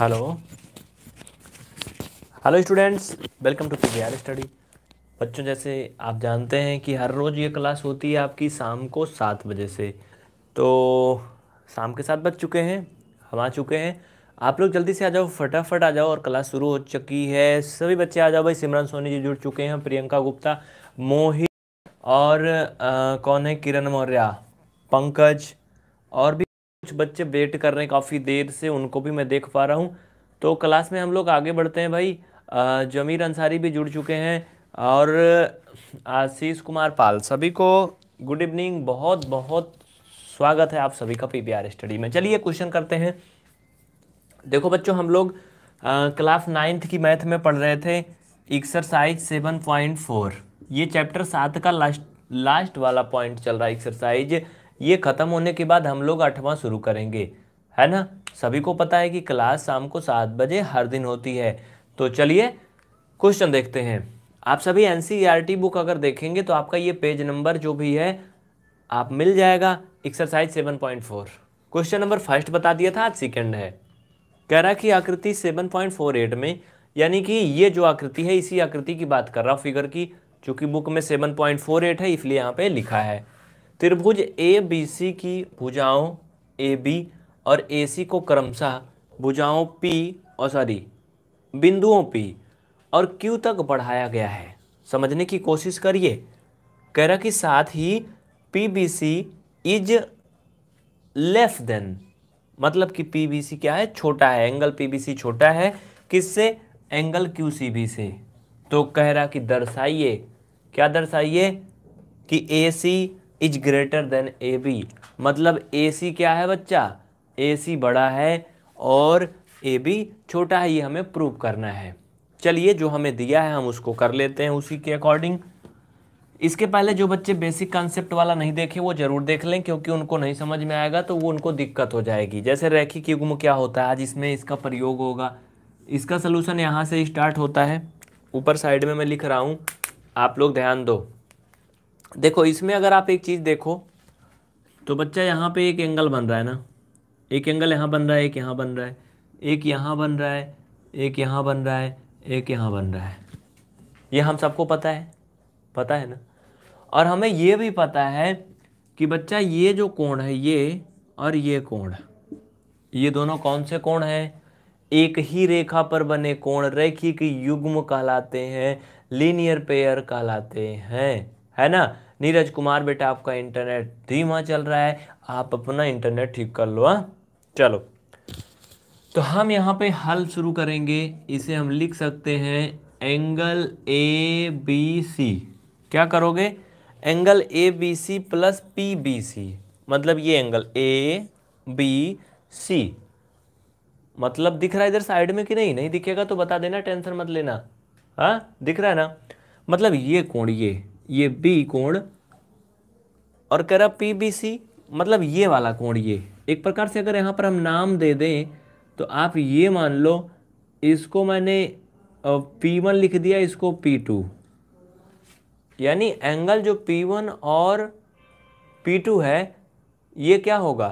Hello hello students welcome to P study बच्चों जैसे आप जानते हैं कि हर रोज़ ये क्लास होती है आपकी शाम को सात बजे से तो शाम के सात बज चुके हैं हम आ चुके हैं आप लोग जल्दी से आ जाओ फटाफट आ जाओ और क्लास शुरू हो चुकी है सभी बच्चे आ जाओ भाई सिमरन सोनी जी जुड़ चुके हैं प्रियंका गुप्ता मोहित और आ, कौन है किरण मौर्या पंकज और भी कुछ बच्चे वेट कर रहे हैं काफ़ी देर से उनको भी मैं देख पा रहा हूँ तो क्लास में हम लोग आगे बढ़ते हैं भाई जमीर अंसारी भी जुड़ चुके हैं और आशीष कुमार पाल सभी को गुड इवनिंग बहुत बहुत स्वागत है आप सभी का पी स्टडी में चलिए क्वेश्चन करते हैं देखो बच्चों हम लोग क्लास नाइन्थ की मैथ में पढ़ रहे थे एक्सरसाइज सेवन पॉइंट फोर ये चैप्टर सात का लास्ट लास्ट वाला पॉइंट चल रहा है एक्सरसाइज ये ख़त्म होने के बाद हम लोग आठवां शुरू करेंगे है ना सभी को पता है कि क्लास शाम को सात बजे हर दिन होती है तो चलिए क्वेश्चन देखते हैं आप सभी एन बुक e अगर देखेंगे तो आपका ये पेज नंबर जो भी है आप मिल जाएगा exercise seven point four question number first बता दिया था आज सेकेंड है कह रहा कि आकृति सेवन पॉइंट फोर एट में यानी कि ये जो आकृति है इसी आकृति की बात कर रहा हूँ फिगर की चूंकि बुक में सेवन पॉइंट फोर एट है इसलिए यहाँ पे लिखा है त्रिभुज ए बी सी की भुजाओं ए बी और ए सी को क्रमशः भुजाओं पी और सॉरी बिंदुओं पी और क्यू तक बढ़ाया गया है समझने की कोशिश करिए कह रहा कि साथ ही P B C is less than मतलब कि पी बी सी क्या है छोटा है एंगल पी बी सी छोटा है किससे एंगल क्यू सी बी से तो कह रहा कि दर्शाइए क्या दर्शाइए कि A C is greater than A B मतलब ए सी क्या है बच्चा ए सी बड़ा है और ए बी छोटा है ये हमें प्रूव करना है चलिए जो हमें दिया है हम उसको कर लेते हैं उसी के अकॉर्डिंग इसके पहले जो बच्चे बेसिक कॉन्सेप्ट वाला नहीं देखे वो जरूर देख लें क्योंकि उनको नहीं समझ में आएगा तो वो उनको दिक्कत हो जाएगी जैसे रेखी की क्या होता है आज इसमें इसका प्रयोग होगा इसका सलूशन यहाँ से स्टार्ट होता है ऊपर साइड में मैं लिख रहा हूँ आप लोग ध्यान दो देखो इसमें अगर आप एक चीज़ देखो तो बच्चा यहाँ पे एक एंगल बन रहा है ना एक एंगल यहाँ बन रहा है एक यहाँ बन रहा है एक यहाँ बन रहा है एक यहाँ बन रहा है एक यहाँ बन रहा है ये हम सबको पता है पता है ना और हमें ये भी पता है कि बच्चा ये जो कोण है ये और ये कोण ये दोनों कौन से कोण हैं एक ही रेखा पर बने कोण रेखी के युग्म कहलाते हैं लीनियर पेयर कहलाते हैं है ना नीरज कुमार बेटा आपका इंटरनेट धीमा चल रहा है आप अपना इंटरनेट ठीक कर लो हाँ चलो तो हम यहाँ पे हल शुरू करेंगे इसे हम लिख सकते हैं एंगल ए बी सी क्या करोगे angle A B C plus P B C मतलब ये एंगल ए बी सी मतलब दिख रहा है इधर साइड में कि नहीं नहीं दिखेगा तो बता देना टेंशन मत लेना हाँ दिख रहा है ना मतलब ये कोण ये ये बी कोण और कह रहा पी बी सी मतलब ये वाला कोण ये एक प्रकार से अगर यहाँ पर हम नाम दे दें तो आप ये मान लो इसको मैंने पी वन लिख दिया इसको पी टू यानी एंगल जो पी वन और पी टू है ये क्या होगा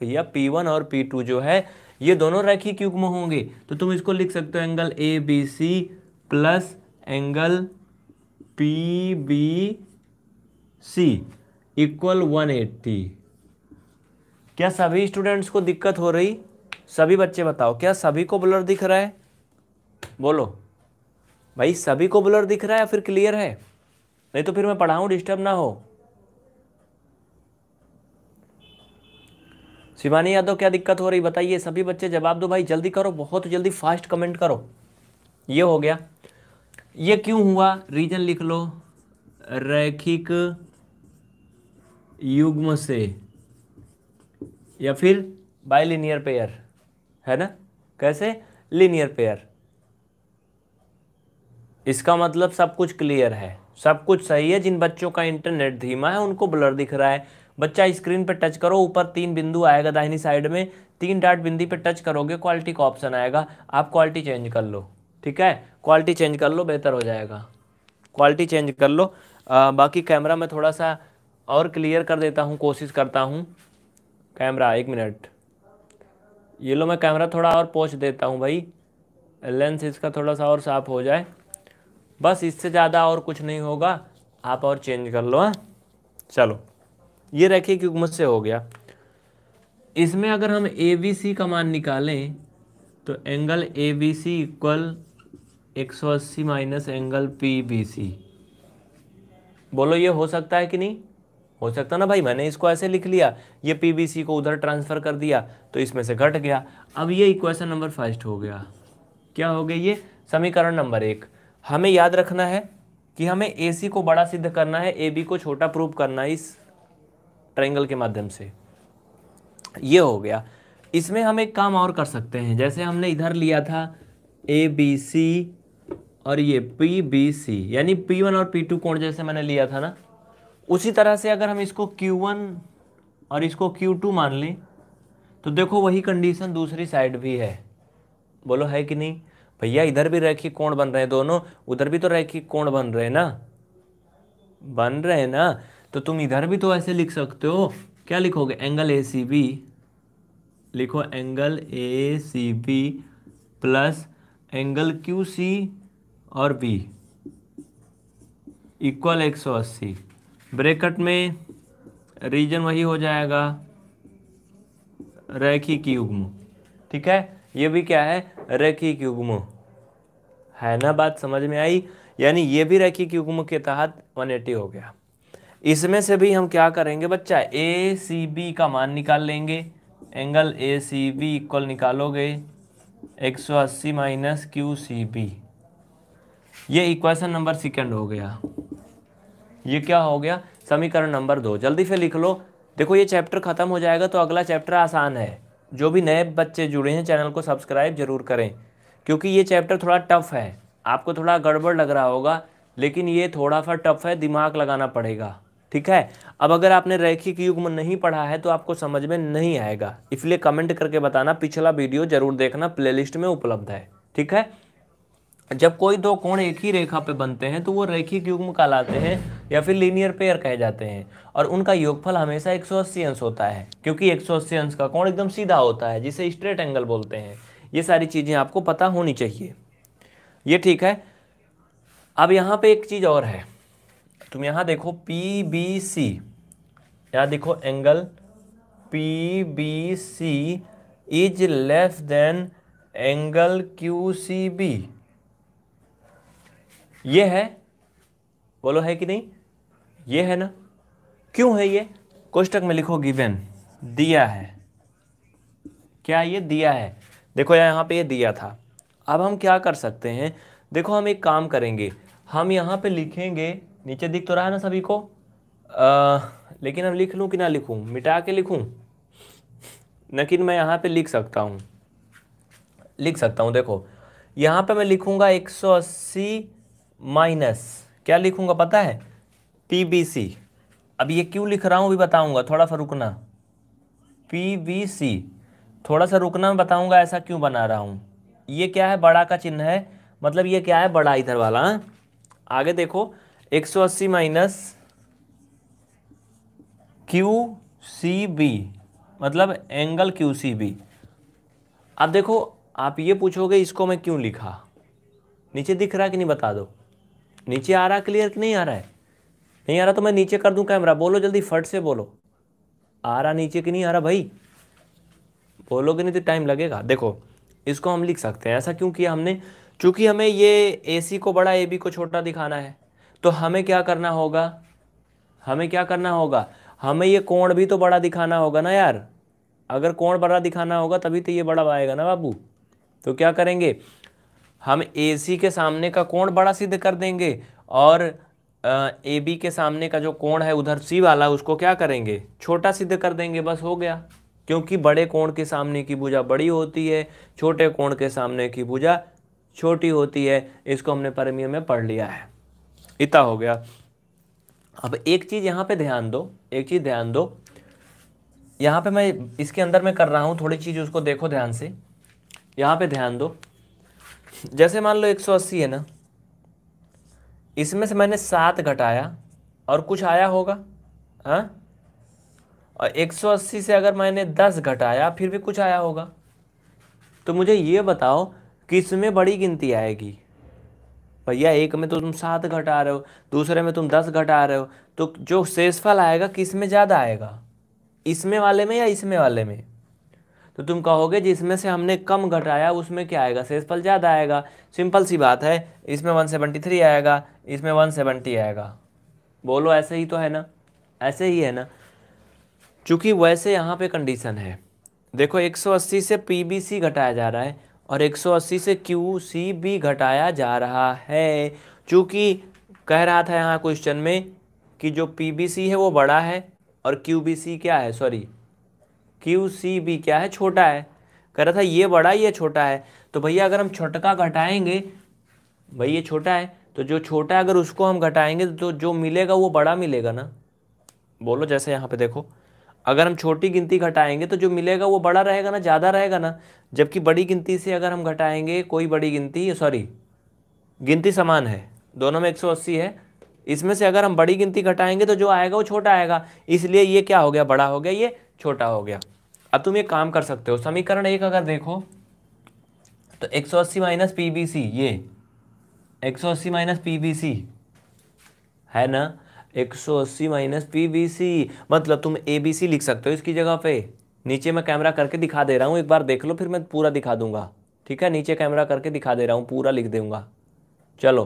भैया पी वन और पी टू जो है ये दोनों रेखी युग्म होंगे तो तुम इसको लिख सकते हो angle A B C plus angle P B C equal one eighty क्या सभी स्टूडेंट्स को दिक्कत हो रही सभी बच्चे बताओ क्या सभी को ब्लर दिख रहा है बोलो भाई सभी को ब्लर दिख रहा है या फिर क्लियर है नहीं तो फिर मैं पढ़ाऊं डिस्टर्ब ना हो शिवानी यादव क्या दिक्कत हो रही बताइए सभी बच्चे जवाब दो भाई जल्दी करो बहुत जल्दी फास्ट कमेंट करो ये हो गया ये क्यों हुआ रीजन लिख लो रैखिक युग्म से या फिर बाइलिनियर पेयर है ना कैसे लिनियर पेयर इसका मतलब सब कुछ क्लियर है सब कुछ सही है जिन बच्चों का इंटरनेट धीमा है उनको ब्लर दिख रहा है बच्चा स्क्रीन पर टच करो ऊपर तीन बिंदु आएगा दाहिनी साइड में तीन डाट बिंदी पर टच करोगे क्वालिटी का ऑप्शन आएगा आप क्वालिटी चेंज कर लो ठीक है क्वालिटी चेंज कर लो बेहतर हो जाएगा क्वालिटी चेंज कर लो आ, बाकी कैमरा मैं थोड़ा सा और क्लियर कर देता हूँ कोशिश करता हूँ कैमरा एक मिनट ये लो मैं कैमरा थोड़ा और पोच देता हूँ भाई लेंस इसका थोड़ा सा और साफ हो जाए बस इससे ज़्यादा और कुछ नहीं होगा आप और चेंज कर लो हाँ चलो ये रखिए क्यों मुझसे हो गया इसमें अगर हम ए बी सी का मान निकालें तो angle A B C equal एक सौ अस्सी minus angle P B C बोलो ये हो सकता है कि नहीं हो सकता ना भाई मैंने इसको ऐसे लिख लिया ये पी बी सी को उधर ट्रांसफ़र कर दिया तो इसमें से घट गया अब ये इक्वेशन नंबर फर्स्ट हो गया क्या हो गया ये समीकरण नंबर एक हमें याद रखना है कि हमें ए सी को बड़ा सिद्ध करना है ए बी को छोटा प्रूव करना है इस ट्रायंगल के माध्यम से ये हो गया इसमें हम एक काम और कर सकते हैं जैसे हमने इधर लिया था ए बी सी और ये पी बी सी यानी पी वन और पी टू कोण जैसे मैंने लिया था ना उसी तरह से अगर हम इसको क्यू वन और इसको क्यू टू मान लें तो देखो वही कंडीशन दूसरी साइड भी है बोलो है कि नहीं भैया इधर भी रैखिक कोण बन रहे हैं दोनों उधर भी तो रैखिक कोण बन रहे हैं ना बन रहे हैं ना तो तुम इधर भी तो ऐसे लिख सकते हो क्या लिखोगे एंगल ए सी बी लिखो angle A C B plus angle Q C और बी इक्वल 180 ब्रेकट में रीजन वही हो जाएगा रेखी की उगम ठीक है ये भी क्या है रेखी की उगम है ना बात समझ में आई यानी ये भी रेखी की उगम के तहत 180 हो गया इसमें से भी हम क्या करेंगे बच्चा ए सी बी का मान निकाल लेंगे angle A C B equal निकालोगे 180 सौ अस्सी माइनस क्यू सी बी ये इक्वेशन नंबर सेकंड हो गया ये क्या हो गया समीकरण नंबर दो जल्दी से लिख लो देखो ये चैप्टर ख़त्म हो जाएगा तो अगला चैप्टर आसान है जो भी नए बच्चे जुड़े हैं चैनल को सब्सक्राइब जरूर करें क्योंकि ये चैप्टर थोड़ा टफ है आपको थोड़ा गड़बड़ लग रहा होगा लेकिन ये थोड़ा सा टफ है दिमाग लगाना पड़ेगा ठीक है अब अगर आपने रैखिक युग्म नहीं पढ़ा है तो आपको समझ में नहीं आएगा इसलिए कमेंट करके बताना पिछला वीडियो जरूर देखना प्लेलिस्ट में उपलब्ध है ठीक है जब कोई दो कोण एक ही रेखा पे बनते हैं तो वो रेखी युग्म कहलाते हैं या फिर लीनियर पेयर कहे जाते हैं और उनका योगफल हमेशा 180 अंश होता है क्योंकि 180 अंश का कोण एकदम सीधा होता है जिसे स्ट्रेट एंगल बोलते हैं ये सारी चीज़ें आपको पता होनी चाहिए ये ठीक है अब यहाँ पे एक चीज़ और है तुम यहाँ देखो पी बी सी यहाँ देखो angle P B C is less than angle Q C B ये है बोलो है कि नहीं ये है ना क्यों है ये कोष्टक में लिखो गिवेन दिया है क्या ये दिया है देखो यहाँ पे ये दिया था अब हम क्या कर सकते हैं देखो हम एक काम करेंगे हम यहाँ पे लिखेंगे नीचे दिख तो रहा है ना सभी को आ, लेकिन हम लिख लूँ कि ना लिखूँ मिटा के लिखूँ लेकिन मैं यहाँ पे लिख सकता हूँ लिख सकता हूँ देखो यहाँ पे मैं लिखूँगा 180 माइनस क्या लिखूंगा पता है सी अब ये क्यों लिख रहा हूँ भी बताऊंगा थोड़ा सा रुकना सी थोड़ा सा रुकना मैं बताऊंगा ऐसा क्यों बना रहा हूँ ये क्या है बड़ा का चिन्ह है मतलब ये क्या है बड़ा इधर वाला हा? आगे देखो 180 माइनस क्यू सी बी मतलब एंगल क्यू सी बी अब देखो आप ये पूछोगे इसको मैं क्यों लिखा नीचे दिख रहा है कि नहीं बता दो नीचे आ रहा क्लियर नहीं आ रहा है नहीं आ रहा तो मैं नीचे कर दूं कैमरा बोलो जल्दी फट से बोलो आ रहा नीचे कि नहीं आ रहा भाई बोलोगे नहीं तो टाइम लगेगा देखो इसको हम लिख सकते हैं ऐसा क्यों किया हमने चूँकि हमें ये ए सी को बड़ा ए बी को छोटा दिखाना है तो हमें क्या करना होगा हमें क्या करना होगा हमें ये कोण भी तो बड़ा दिखाना होगा ना यार अगर कोण बड़ा दिखाना होगा तभी तो ये बड़ा आएगा ना बाबू तो क्या करेंगे हम ए सी के सामने का कोण बड़ा सिद्ध कर देंगे और ए बी के सामने का जो कोण है उधर सी वाला उसको क्या करेंगे छोटा सिद्ध कर देंगे बस हो गया क्योंकि बड़े कोण के सामने की भुजा बड़ी होती है छोटे कोण के सामने की भुजा छोटी होती है इसको हमने परमीय में पढ़ लिया है इतना हो गया अब एक चीज़ यहाँ पे ध्यान दो एक चीज़ ध्यान दो यहाँ पे मैं इसके अंदर मैं कर रहा हूँ थोड़ी चीज़ उसको देखो ध्यान से यहाँ पे ध्यान दो जैसे मान लो 180 है ना इसमें से मैंने सात घटाया और कुछ आया होगा हाँ और 180 से अगर मैंने 10 घटाया फिर भी कुछ आया होगा तो मुझे ये बताओ कि इसमें बड़ी गिनती आएगी भैया एक में तो तुम सात घटा रहे हो दूसरे में तुम दस घटा रहे हो तो जो शेषफल आएगा किस में ज़्यादा आएगा इसमें वाले में या इसमें वाले में तो तुम कहोगे जिसमें से हमने कम घटाया उसमें क्या आएगा शेषफल ज़्यादा आएगा सिंपल सी बात है इसमें 173 आएगा इसमें 170 आएगा बोलो ऐसे ही तो है ना ऐसे ही है ना चूँकि वैसे यहाँ पे कंडीशन है देखो 180 से पीबीसी घटाया जा रहा है और 180 से क्यू भी घटाया जा रहा है चूँकि कह रहा था यहाँ क्वेश्चन में कि जो सी है वो बड़ा है और सी क्या है सॉरी क्यू सी बी क्या है छोटा है कह रहा था ये बड़ा ये छोटा है तो भैया अगर हम छोटका घटाएंगे भाई ये छोटा है तो जो छोटा है अगर उसको हम घटाएंगे तो जो मिलेगा वो बड़ा मिलेगा ना बोलो जैसे यहाँ पे देखो अगर हम छोटी गिनती घटाएंगे तो जो मिलेगा वो बड़ा रहेगा ना ज़्यादा रहेगा ना जबकि बड़ी गिनती से अगर हम घटाएंगे कोई बड़ी गिनती सॉरी गिनती समान है दोनों में अस्सी है इसमें से अगर हम बड़ी गिनती घटाएंगे तो जो आएगा वो छोटा आएगा इसलिए ये क्या हो गया बड़ा हो गया ये छोटा हो गया अब तुम ये काम कर सकते हो समीकरण एक अगर देखो तो एक सौ अस्सी माइनस पी बी सी ये एक सौ अस्सी माइनस पी बी सी है ना एक सौ अस्सी माइनस पी बी सी मतलब तुम ए बी सी लिख सकते हो इसकी जगह पे नीचे मैं कैमरा करके दिखा दे रहा हूँ एक बार देख लो फिर मैं पूरा दिखा दूंगा ठीक है नीचे कैमरा करके दिखा दे रहा हूँ पूरा लिख दूंगा चलो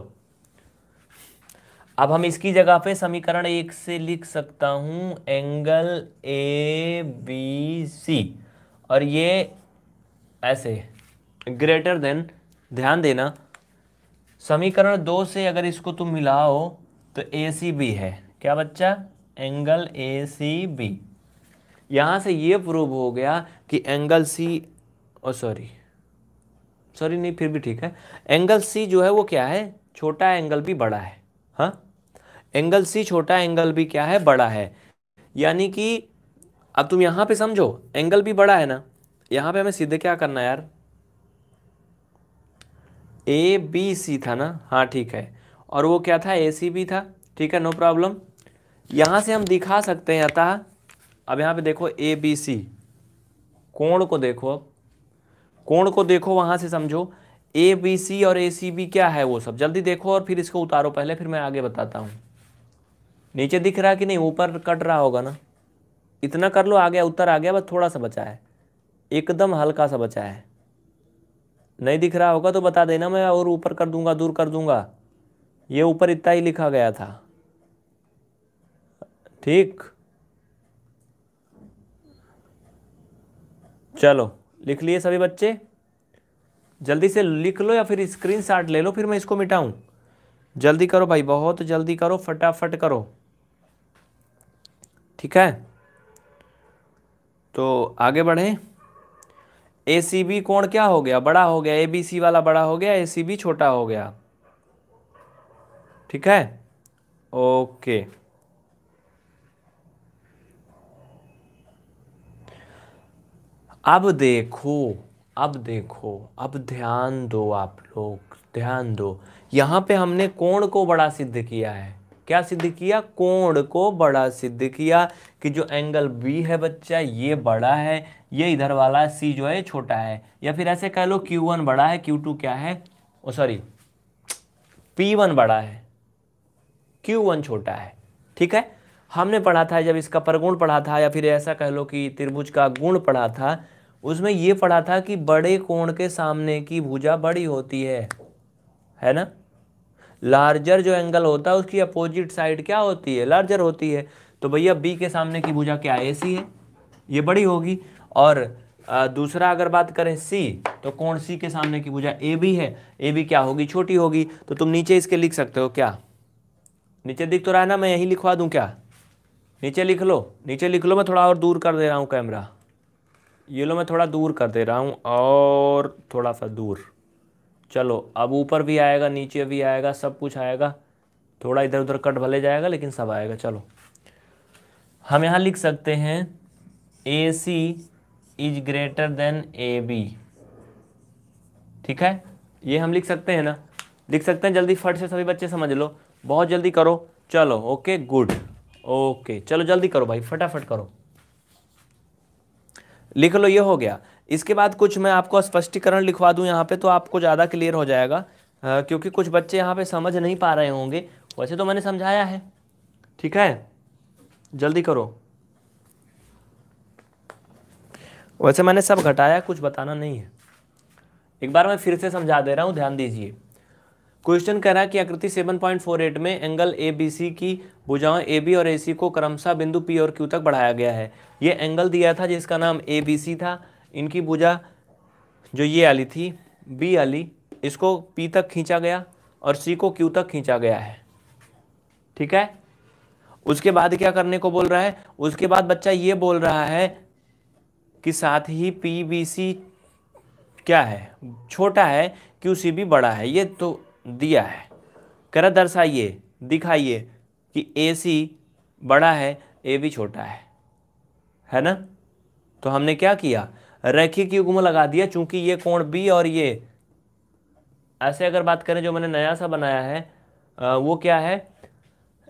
अब हम इसकी जगह पे समीकरण एक से लिख सकता हूँ एंगल ए बी सी और ये ऐसे ग्रेटर देन ध्यान देना समीकरण दो से अगर इसको तुम मिलाओ तो ए सी बी है क्या बच्चा एंगल ए सी बी यहाँ से ये प्रूव हो गया कि angle C O sorry sorry नहीं फिर भी ठीक है एंगल सी जो है वो क्या है छोटा एंगल भी बड़ा है हाँ एंगल सी छोटा एंगल भी क्या है बड़ा है यानी कि अब तुम यहां पे समझो एंगल भी बड़ा है ना यहाँ पे हमें सीधे क्या करना है यार ए बी सी था ना हाँ ठीक है और वो क्या था ए सी भी था ठीक है नो प्रॉब्लम यहां से हम दिखा सकते हैं अतः अब यहाँ पे देखो ए बी सी कोण को देखो अब कोण को देखो वहां से समझो ए बी सी और ए सी बी क्या है वो सब जल्दी देखो और फिर इसको उतारो पहले फिर मैं आगे बताता हूँ नीचे दिख रहा कि नहीं ऊपर कट रहा होगा ना इतना कर लो आ गया उत्तर आ गया बस थोड़ा सा बचा है एकदम हल्का सा बचा है नहीं दिख रहा होगा तो बता देना मैं और ऊपर कर दूंगा दूर कर दूंगा ये ऊपर इतना ही लिखा गया था ठीक चलो लिख लिए सभी बच्चे जल्दी से लिख लो या फिर स्क्रीन ले लो फिर मैं इसको मिटाऊं जल्दी करो भाई बहुत जल्दी करो फटाफट करो ठीक है तो आगे बढ़ें ए सी बी कोण क्या हो गया बड़ा हो गया ए बी सी वाला बड़ा हो गया ए सी बी छोटा हो गया ठीक है ओके अब देखो अब देखो अब ध्यान दो आप लोग ध्यान दो यहां पे हमने कोण को बड़ा सिद्ध किया है क्या सिद्ध किया कोण को बड़ा सिद्ध किया कि जो एंगल बी है बच्चा ये बड़ा है ये इधर वाला सी जो है छोटा है या फिर ऐसे कह लो क्यू वन बड़ा है क्यू टू क्या है ओ सॉरी पी वन बड़ा है क्यू वन छोटा है ठीक है हमने पढ़ा था जब इसका परगुण पढ़ा था या फिर ऐसा कह लो कि त्रिभुज का गुण पढ़ा था उसमें यह पढ़ा था कि बड़े कोण के सामने की भुजा बड़ी होती है है ना लार्जर जो एंगल होता है उसकी अपोजिट साइड क्या होती है लार्जर होती है तो भैया बी के सामने की भुजा क्या ए सी है ये बड़ी होगी और दूसरा अगर बात करें सी तो कोण सी के सामने की भुजा ए बी है ए बी क्या होगी छोटी होगी तो तुम नीचे इसके लिख सकते हो क्या नीचे दिख तो रहा है ना मैं यहीं लिखवा दूँ क्या नीचे लिख लो नीचे लिख लो मैं थोड़ा और दूर कर दे रहा हूँ कैमरा ये लो मैं थोड़ा दूर कर दे रहा हूँ और थोड़ा सा दूर चलो अब ऊपर भी आएगा नीचे भी आएगा सब कुछ आएगा थोड़ा इधर उधर कट भले जाएगा लेकिन सब आएगा चलो हम यहाँ लिख सकते हैं A C is greater than A B ठीक है ये हम लिख सकते हैं ना लिख सकते हैं जल्दी फट से सभी बच्चे समझ लो बहुत जल्दी करो चलो ओके गुड ओके चलो जल्दी करो भाई फटाफट करो लिख लो ये हो गया इसके बाद कुछ मैं आपको स्पष्टीकरण लिखवा दूं यहाँ पे तो आपको ज़्यादा क्लियर हो जाएगा आ, क्योंकि कुछ बच्चे यहाँ पे समझ नहीं पा रहे होंगे वैसे तो मैंने समझाया है ठीक है जल्दी करो वैसे मैंने सब घटाया कुछ बताना नहीं है एक बार मैं फिर से समझा दे रहा हूँ ध्यान दीजिए क्वेश्चन कह रहा है कि आकृति 7.48 में एंगल ए बी सी की भुजाओं ए बी और ए सी को क्रमशः बिंदु पी और क्यू तक बढ़ाया गया है ये एंगल दिया था जिसका नाम ए बी सी था इनकी भुजा जो ये आली थी बी आली इसको पी तक खींचा गया और सी को क्यू तक खींचा गया है ठीक है उसके बाद क्या करने को बोल रहा है उसके बाद बच्चा ये बोल रहा है कि साथ ही पी बी सी क्या है छोटा है क्यू सी भी बड़ा है ये तो दिया है कर दर्शाइए दिखाइए कि ए सी बड़ा है ए भी छोटा है है ना तो हमने क्या किया रेखी की युग्म लगा दिया चूंकि ये कोण बी और ये ऐसे अगर बात करें जो मैंने नया सा बनाया है वो क्या है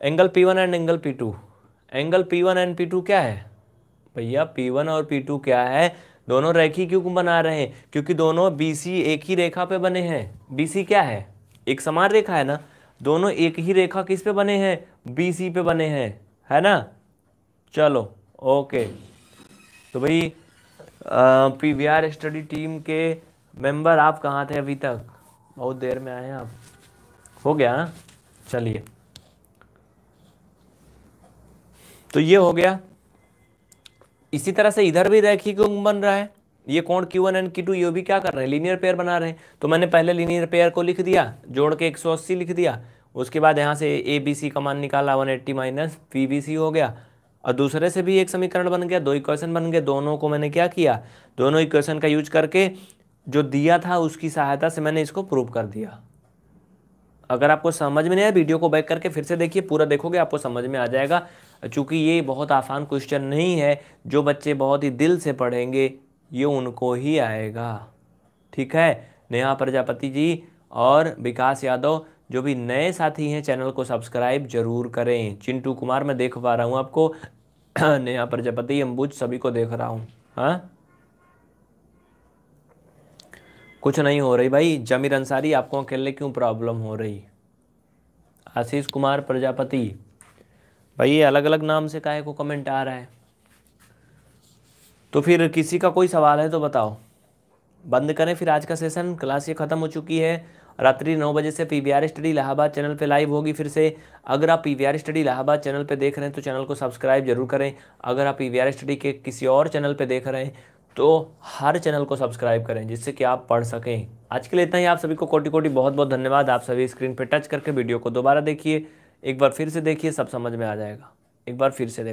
angle P one and angle P two angle P one and P two क्या है भैया पी वन और पी टू क्या है दोनों रेखी क्यों बना रहे हैं क्योंकि दोनों बी सी एक ही रेखा पे बने हैं बी सी क्या है एक समान रेखा है ना दोनों एक ही रेखा किस पे बने हैं बी सी पे बने हैं है ना चलो ओके तो भाई पीवीआर स्टडी टीम के मेंबर आप कहाँ थे अभी तक बहुत देर में आए हैं आप हो गया ना चलिए तो ये हो गया इसी तरह से इधर भी रेखी गुण बन रहा है ये कोण Q1 एंड टू ये भी क्या कर रहे हैं लीनियर पेयर बना रहे हैं तो मैंने पहले लीनियर पेयर को लिख दिया जोड़ के 180 लिख दिया उसके बाद यहाँ से ए बी सी का मान निकाला 180 eighty minus P B C हो गया और दूसरे से भी एक समीकरण बन गया दो इक्वेशन बन गए दोनों को मैंने क्या किया दोनों इक्वेशन का यूज करके जो दिया था उसकी सहायता से मैंने इसको प्रूव कर दिया अगर आपको समझ में नहीं आया वीडियो को बैक करके फिर से देखिए पूरा देखोगे आपको समझ में आ जाएगा चूंकि ये बहुत आसान क्वेश्चन नहीं है जो बच्चे बहुत ही दिल से पढ़ेंगे ये उनको ही आएगा ठीक है नेहा प्रजापति जी और विकास यादव जो भी नए साथी हैं चैनल को सब्सक्राइब जरूर करें चिंटू कुमार मैं देख पा रहा हूँ आपको नया प्रजापति अम्बुज सभी को देख रहा हूँ हाँ कुछ नहीं हो रही भाई जमीर अंसारी आपको अकेले क्यों प्रॉब्लम हो रही आशीष कुमार प्रजापति भाई ये अलग अलग नाम से काहे को कमेंट आ रहा है तो फिर किसी का कोई सवाल है तो बताओ बंद करें फिर आज का सेशन क्लास ये ख़त्म हो चुकी है रात्रि नौ बजे से आर स्टडी इलाहाबाद चैनल पे लाइव होगी फिर से अगर आप आर स्टडी इलाहाबाद चैनल पे देख रहे हैं तो चैनल को सब्सक्राइब जरूर करें अगर आप आर स्टडी के किसी और चैनल पे देख रहे हैं तो हर चैनल को सब्सक्राइब करें जिससे कि आप पढ़ सकें आज के लिए इतना ही आप सभी को कोटि कोटि बहुत बहुत धन्यवाद आप सभी स्क्रीन पर टच करके वीडियो को दोबारा देखिए एक बार फिर से देखिए सब समझ में आ जाएगा एक बार फिर से देखो